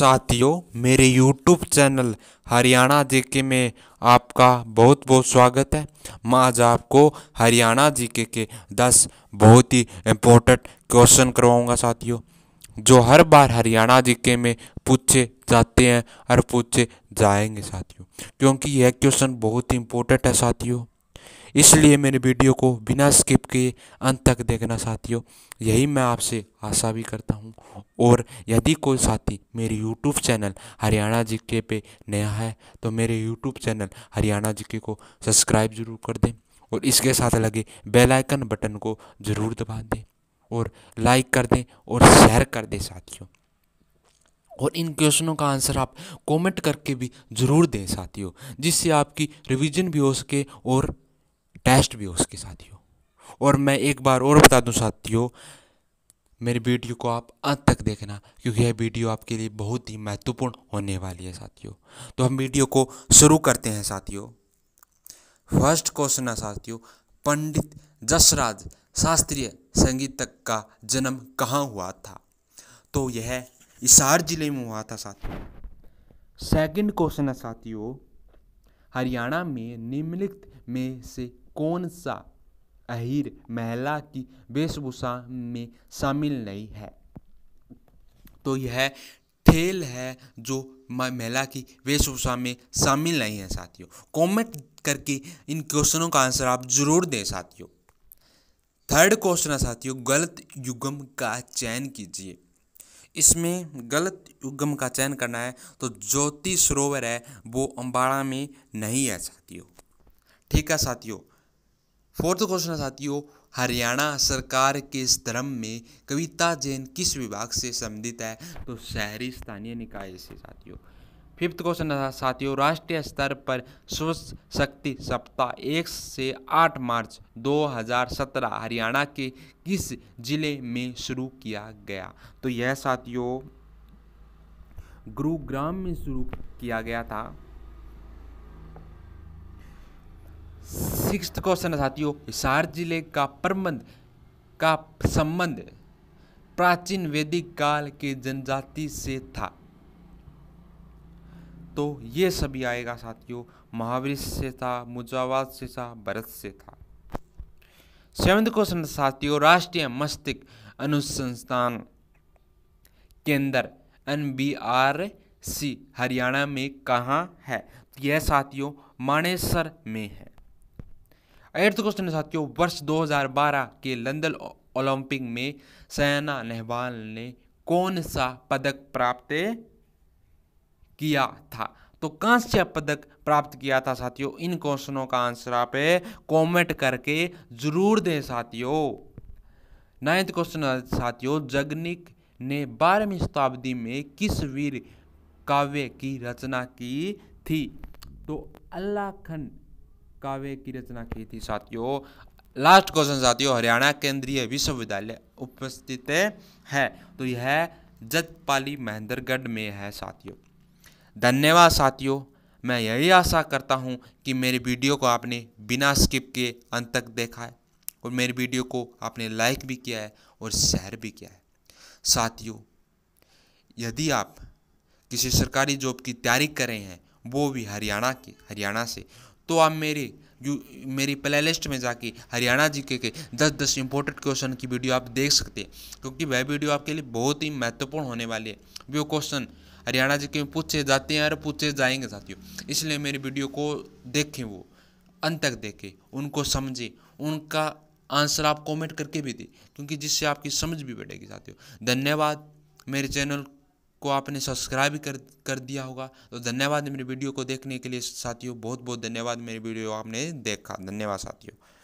साथियों मेरे YouTube channel Haryana GK में आपका बहुत बहुत स्वागत है मैं आज आपको हरियाणा जीके के दस बहुत ही इम्पोर्टेंट क्वेश्चन करवाऊंगा साथियों जो हर बार हरियाणा जीके में पूछे जाते हैं और पूछे जाएंगे साथियों क्योंकि यह क्वेश्चन बहुत ही इम्पोर्टेंट है साथियों इसलिए मेरे वीडियो को बिना स्किप किए अंत तक देखना साथियों यही मैं आपसे आशा भी करता हूँ और यदि कोई साथी मेरे यूट्यूब चैनल हरियाणा जी के पे नया है तो मेरे यूट्यूब चैनल हरियाणा जी के को सब्सक्राइब जरूर कर दें और इसके साथ लगे बेल आइकन बटन को ज़रूर दबा दें और लाइक कर दें और शेयर कर दें साथियों और इन क्वेश्चनों का आंसर आप कमेंट करके भी ज़रूर दें साथियों जिससे आपकी रिवीजन भी हो सके और अटैच्ड भी हो उसके साथियों और मैं एक बार और बता दूं साथियों मेरी वीडियो को आप अंत तक देखना क्योंकि यह वीडियो आपके लिए बहुत ही महत्वपूर्ण होने वाली है साथियों तो हम वीडियो को शुरू करते हैं साथियों फर्स्ट क्वेश्चन है साथियों पंडित जसराज शास्त्रीय संगीतक का जन्म कहाँ हुआ था तो यह इसार जिले में हुआ था साथियों सेकंड क्वेश्चन है साथियों हरियाणा में निम्नलिखित में से कौन सा अहिर महिला की वेशभूषा में शामिल नहीं है तो यह थेल है जो महिला की वेशभूषा में शामिल नहीं है साथियों कमेंट करके इन क्वेश्चनों का आंसर आप जरूर दें साथियों थर्ड क्वेश्चन है साथियों गलत युगम का चयन कीजिए इसमें गलत युगम का चयन करना है तो ज्योति सरोवर है वो अम्बाड़ा में नहीं है साथियों ठीक है साथियों फोर्थ क्वेश्चन है साथियों हरियाणा सरकार के इस धर्म में कविता जैन किस विभाग से संबंधित है तो शहरी स्थानीय निकाय से साथियों फिफ्थ क्वेश्चन है साथियों राष्ट्रीय स्तर पर स्वच्छ शक्ति सप्ताह एक से आठ मार्च 2017 हरियाणा के किस जिले में शुरू किया गया तो यह साथियों गुरुग्राम में शुरू किया गया था सिक्स क्वेश्चन है साथियों हिसार जिले का प्रबंध का संबंध प्राचीन वैदिक काल के जनजाति से था तो ये सभी आएगा साथियों महावीर से था मुजावाद से था भरत से था सेवंथ क्वेश्चन साथियों राष्ट्रीय मस्तिष्क अनुसंस्थान केंद्र N B R C Haryana में कहाँ है तो यह साथियों मानेसर में है एट्थ क्वेश्चन है साथियों वर्ष 2012 के लंदन ओलंपिक में सैना नेहवाल ने कौन सा पदक प्राप्त किया था तो कांस्य पदक प्राप्त किया था साथियों इन क्वेश्चनों का आंसर आप कमेंट करके जरूर दें साथियों नाइन्थ क्वेश्चन साथियों जगनिक ने बारहवीं शताब्दी में किस वीर काव्य की रचना की थी तो अल्लाह खन काव्य की रचना की थी साथियों लास्ट क्वेश्चन साथियों हरियाणा केंद्रीय विश्वविद्यालय उपस्थित है तो यह जतपाली महेंद्रगढ़ में है साथियों धन्यवाद साथियों मैं यही आशा करता हूँ कि मेरे वीडियो को आपने बिना स्किप के अंत तक देखा है और मेरे वीडियो को आपने लाइक भी किया है और शेयर भी किया है साथियों यदि आप किसी सरकारी जॉब की तैयारी कर रहे हैं वो भी हरियाणा की हरियाणा से तो आप मेरे यू मेरी प्ले लिस्ट में जाके हरियाणा जी के, के दस दस इंपॉर्टेंट क्वेश्चन की वीडियो आप देख सकते हैं क्योंकि वह वीडियो आपके लिए बहुत ही महत्वपूर्ण होने वाली है वो क्वेश्चन हरियाणा जी के पूछे जाते हैं और पूछे जाएंगे साथियों इसलिए मेरी वीडियो को देखें वो अंत तक देखें उनको समझें उनका आंसर आप कॉमेंट करके भी दें क्योंकि जिससे आपकी समझ भी बढ़ेगी साथियों धन्यवाद मेरे चैनल को आपने सब्सक्राइब कर कर दिया होगा तो धन्यवाद मेरे वीडियो को देखने के लिए साथियों बहुत बहुत धन्यवाद मेरे वीडियो आपने देखा धन्यवाद साथियों